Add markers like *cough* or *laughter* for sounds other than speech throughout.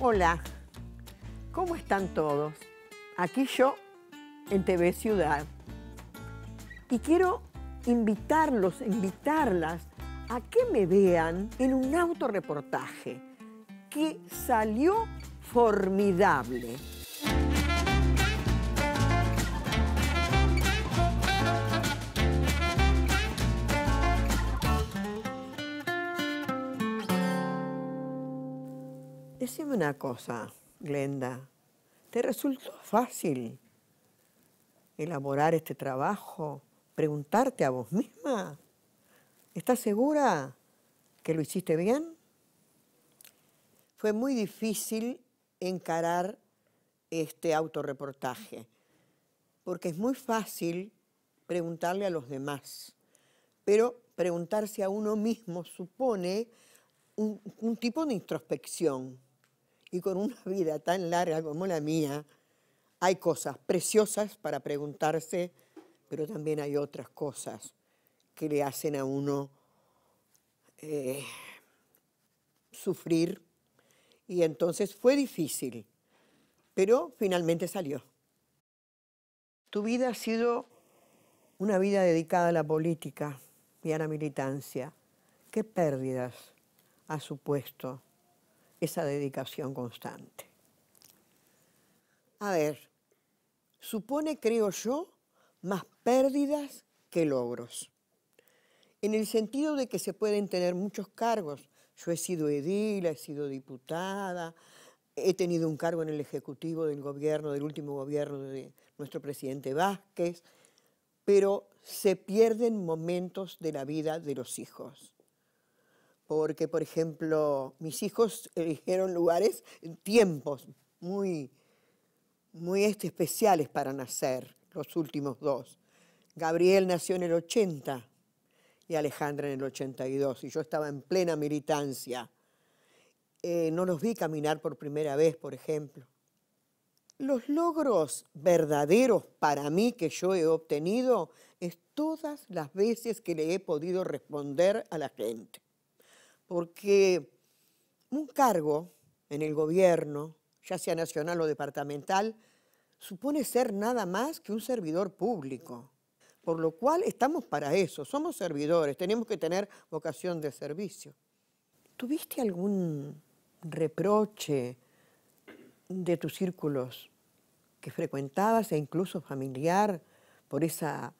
Hola, ¿cómo están todos? Aquí yo en TV Ciudad. Y quiero invitarlos, invitarlas a que me vean en un autorreportaje que salió formidable. una cosa, Glenda. ¿Te resultó fácil elaborar este trabajo? Preguntarte a vos misma. ¿Estás segura que lo hiciste bien? Fue muy difícil encarar este autorreportaje, porque es muy fácil preguntarle a los demás, pero preguntarse a uno mismo supone un tipo de introspección y con una *laughs* vida tan larga como la mía, hay cosas preciosas para preguntarse, pero también hay otras cosas que le hacen a uno eh, sufrir. Y entonces fue difícil, pero finalmente salió. Tu vida ha sido una vida dedicada a la política y a la militancia. ¿Qué pérdidas ha supuesto esa dedicación constante. A ver, supone, creo yo, más pérdidas que logros. En el sentido de que se pueden tener muchos cargos. Yo he sido edil, he sido diputada, he tenido un cargo en el Ejecutivo del gobierno, del último gobierno de nuestro presidente Vázquez, pero se pierden momentos de la vida de los hijos porque, por ejemplo, mis hijos *laughs* eligieron lugares, tiempos muy, muy este, especiales para nacer, los últimos dos. Gabriel nació en el 80 y Alejandra en el 82, y yo estaba en plena militancia. Eh, no los vi caminar por primera vez, por ejemplo. Los logros verdaderos para mí que yo he obtenido es todas las veces que le he podido responder a la gente porque un cargo en el gobierno, ya sea nacional o departamental, supone ser nada más que un servidor público. Por lo cual estamos para eso, somos servidores, tenemos que tener vocación de servicio. ¿Tuviste algún reproche de tus círculos que frecuentabas e incluso familiar por esa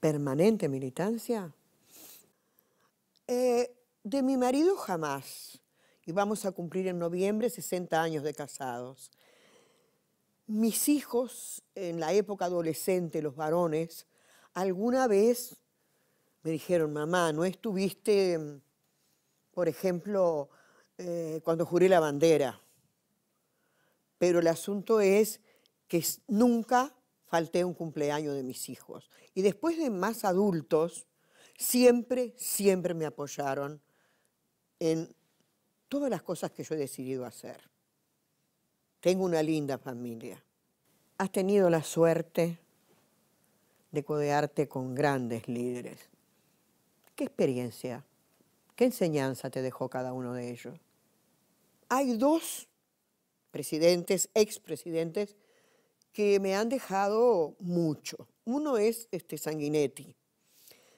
permanente militancia? Eh, de mi marido jamás. Y vamos a cumplir en noviembre 60 años de casados. Mis hijos, en la época adolescente, los varones, alguna vez me dijeron, mamá, ¿no estuviste, por ejemplo, eh, cuando juré la bandera? Pero el asunto es que nunca falté un cumpleaños de mis hijos. Y después de más adultos, siempre, siempre me apoyaron en todas las cosas que yo he decidido hacer. Tengo una linda familia. Has tenido la suerte de codearte con grandes líderes. ¿Qué experiencia, qué enseñanza te dejó cada uno de ellos? Hay dos presidentes, expresidentes, que me han dejado mucho. Uno es este Sanguinetti.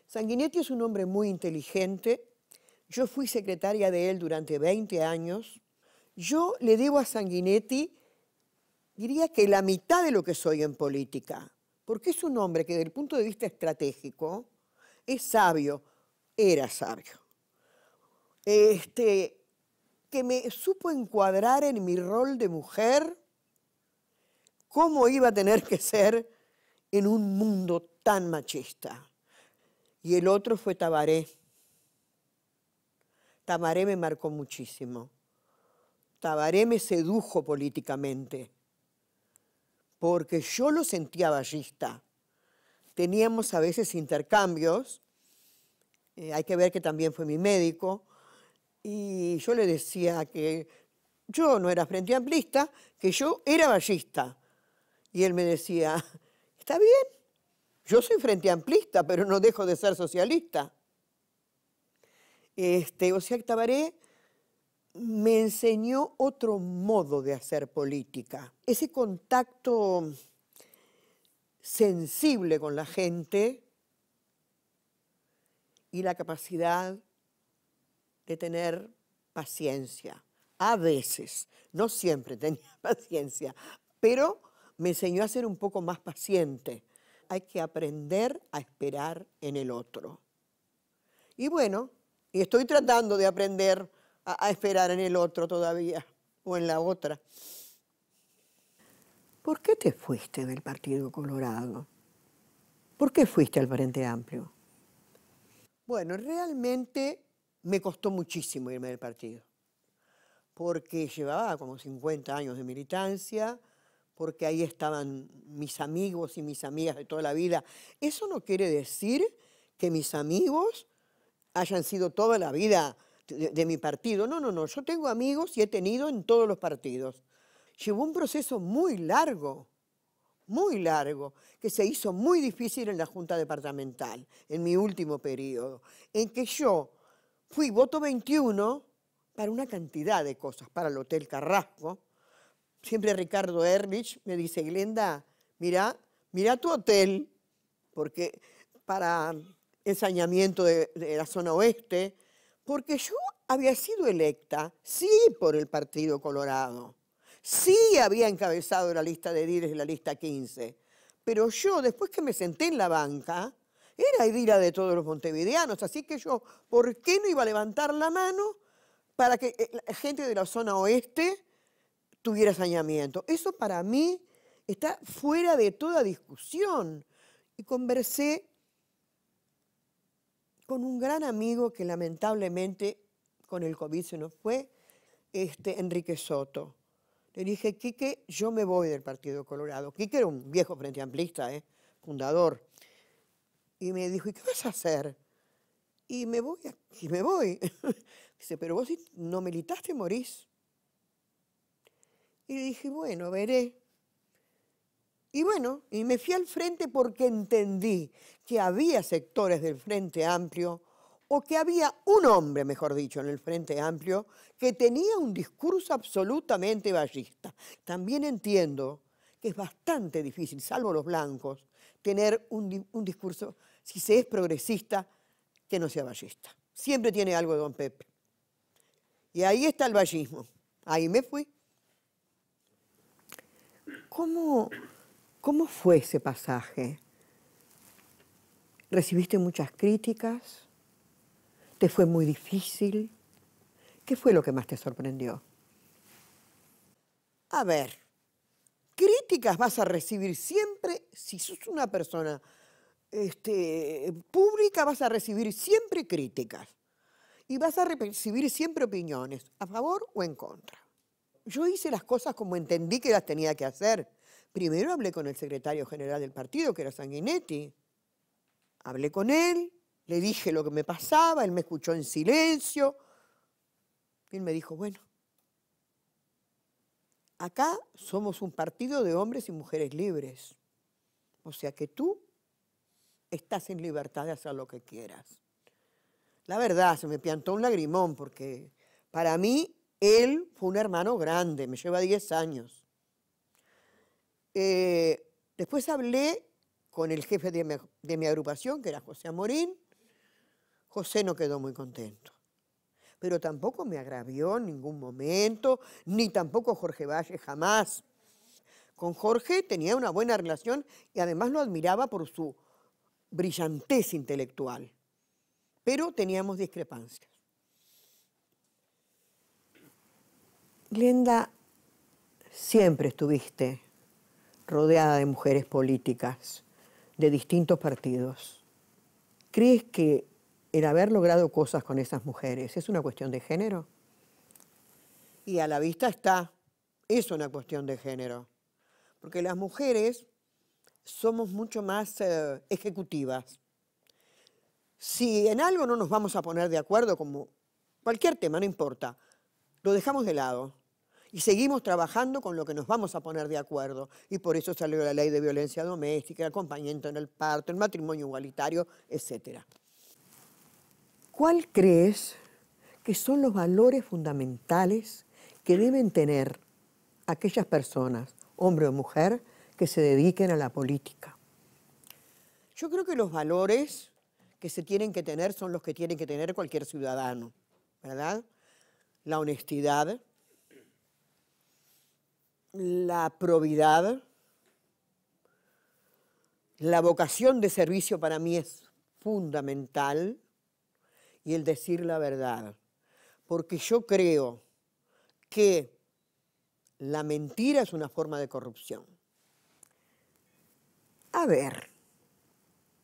Sanguinetti es un hombre muy inteligente, yo fui secretaria de él durante 20 años. Yo le debo a Sanguinetti, diría que la mitad de lo que soy en política, porque es un hombre que desde el punto de vista estratégico es sabio, era sabio. Este, que me supo encuadrar en mi rol de mujer, cómo iba a tener que ser en un mundo tan machista. Y el otro fue Tabaré Tabaré me marcó muchísimo. Tabaré me sedujo políticamente, porque yo lo sentía ballista. Teníamos a veces intercambios, eh, hay que ver que también fue mi médico, y yo le decía que yo no era frente amplista, que yo era ballista. Y él me decía, está bien, yo soy frente amplista, pero no dejo de ser socialista. Este, o sea, Tabaré me enseñó otro modo de hacer política. Ese contacto sensible con la gente y la capacidad de tener paciencia. A veces, no siempre tenía *laughs* paciencia, pero me enseñó a ser un poco más paciente. Hay que aprender a esperar en el otro. Y bueno, y estoy tratando de aprender a, esperar en el otro todavía, o en la otra. ¿Por qué te fuiste del Partido Colorado? ¿Por qué fuiste al Frente Amplio? Bueno, realmente me costó muchísimo irme del partido, porque llevaba como 50 años de militancia, porque ahí estaban mis amigos y mis amigas de toda la vida. Eso no quiere decir que mis amigos hayan sido toda la vida de, mi partido. No, no, no, yo tengo amigos y he tenido en todos los partidos. Llevó un proceso muy largo, muy largo, que se hizo muy difícil en la Junta Departamental, en mi último periodo, en que yo fui voto 21 para una cantidad de cosas, para el Hotel Carrasco. Siempre Ricardo Erlich me dice, Glenda, mira, mira tu hotel, porque para ensañamiento de, la zona oeste, porque yo había sido electa, sí, por el Partido Colorado, sí había encabezado la lista de DIRES y la lista 15, pero yo, después que me senté en la banca, era idila de todos los montevideanos, así que yo, ¿por qué no iba a levantar la mano para que eh, la gente de la zona oeste tuviera saneamiento? Eso para mí está fuera de toda discusión. Y conversé con un gran amigo que lamentablemente con el COVID se nos fue, este, Enrique Soto. Le dije, Quique, yo me voy del Partido Colorado. Quique era un viejo frente amplista, ¿eh? fundador. Y me dijo, ¿y qué vas a hacer? Y me voy, y me voy. *laughs* Dice, pero vos no militaste, morís. Y le dije, bueno, veré. Y bueno, y me fui al frente porque entendí que había sectores del Frente Amplio, o que había un hombre, mejor dicho, en el Frente Amplio, que tenía un discurso absolutamente ballista. También entiendo que es bastante difícil, salvo los blancos, tener un, un discurso, si se es progresista, que no sea ballista. Siempre tiene algo de don Pepe. Y ahí está el ballismo Ahí me fui. ¿Cómo, ¿Cómo fue ese pasaje? ¿Recibiste muchas críticas? ¿Te fue muy difícil? ¿Qué fue lo que más te sorprendió? A ver, críticas vas a recibir siempre si sos una persona este, pública, vas a recibir siempre críticas y vas a recibir siempre opiniones, a favor o en contra. Yo hice las cosas como entendí que las tenía que hacer Primero hablé con el secretario general del partido, que era Sanguinetti. Hablé con él, le dije lo que me pasaba, él me escuchó en silencio. Y él me dijo, bueno, acá somos un partido de hombres y mujeres libres. O sea que tú estás en libertad de hacer lo que quieras. La verdad, se me piantó un lagrimón porque para mí él fue un hermano grande, me lleva 10 años. Eh, después hablé con el jefe de mi, agrupación, que era José Amorín. José no quedó muy contento pero tampoco me agravió en ningún momento, ni tampoco Jorge Valle jamás. Con Jorge tenía una buena relación y además lo admiraba por su brillantez intelectual, pero teníamos discrepancias. Glenda, siempre estuviste rodeada de mujeres políticas de distintos partidos. ¿Crees que el haber logrado cosas con esas mujeres es una cuestión de género? Y a la vista está, es una cuestión de género, porque las mujeres somos mucho más eh, ejecutivas. Si en algo no nos vamos a poner de acuerdo, como cualquier tema, no importa, lo dejamos de lado y seguimos trabajando con lo que nos vamos a poner de acuerdo. Y por eso salió la ley de violencia doméstica, el acompañamiento en el parto, el matrimonio igualitario, etc. ¿Cuál crees que son los valores fundamentales que deben tener aquellas personas, hombre o mujer, que se dediquen a la política? Yo creo que los valores que se tienen que tener son los que tienen que tener cualquier ciudadano, ¿verdad? La honestidad, la probidad, la vocación de servicio para mí es fundamental y el decir la verdad, porque yo creo que la mentira es una forma de corrupción. A ver,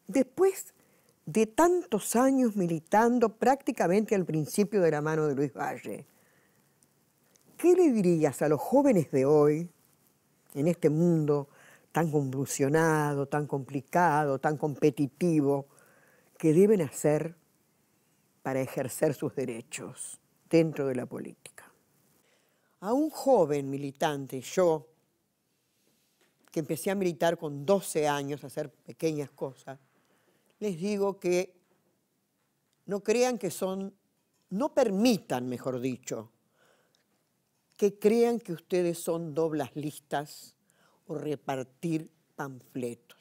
después de tantos años militando prácticamente al principio de la mano de Luis Valle, ¿qué le dirías a los jóvenes de hoy, en este mundo tan convulsionado, tan complicado, tan competitivo, que deben hacer para ejercer sus derechos dentro de la política? A un joven militante, yo, que empecé a militar con 12 años, a hacer pequeñas cosas, les digo que no crean que son, no permitan, mejor dicho, que crean que ustedes son doblas listas o repartir panfletos.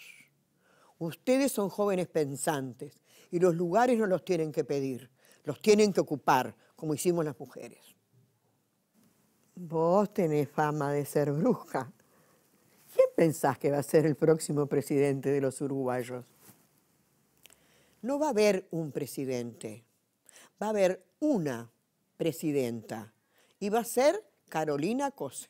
Ustedes son jóvenes pensantes y los lugares no los tienen que pedir, los tienen que ocupar, como hicimos las mujeres. Vos tenés fama de ser bruja. ¿Quién pensás que va a ser el próximo presidente de los uruguayos? No va a haber un presidente, va a haber una presidenta y va a ser Carolina Cos.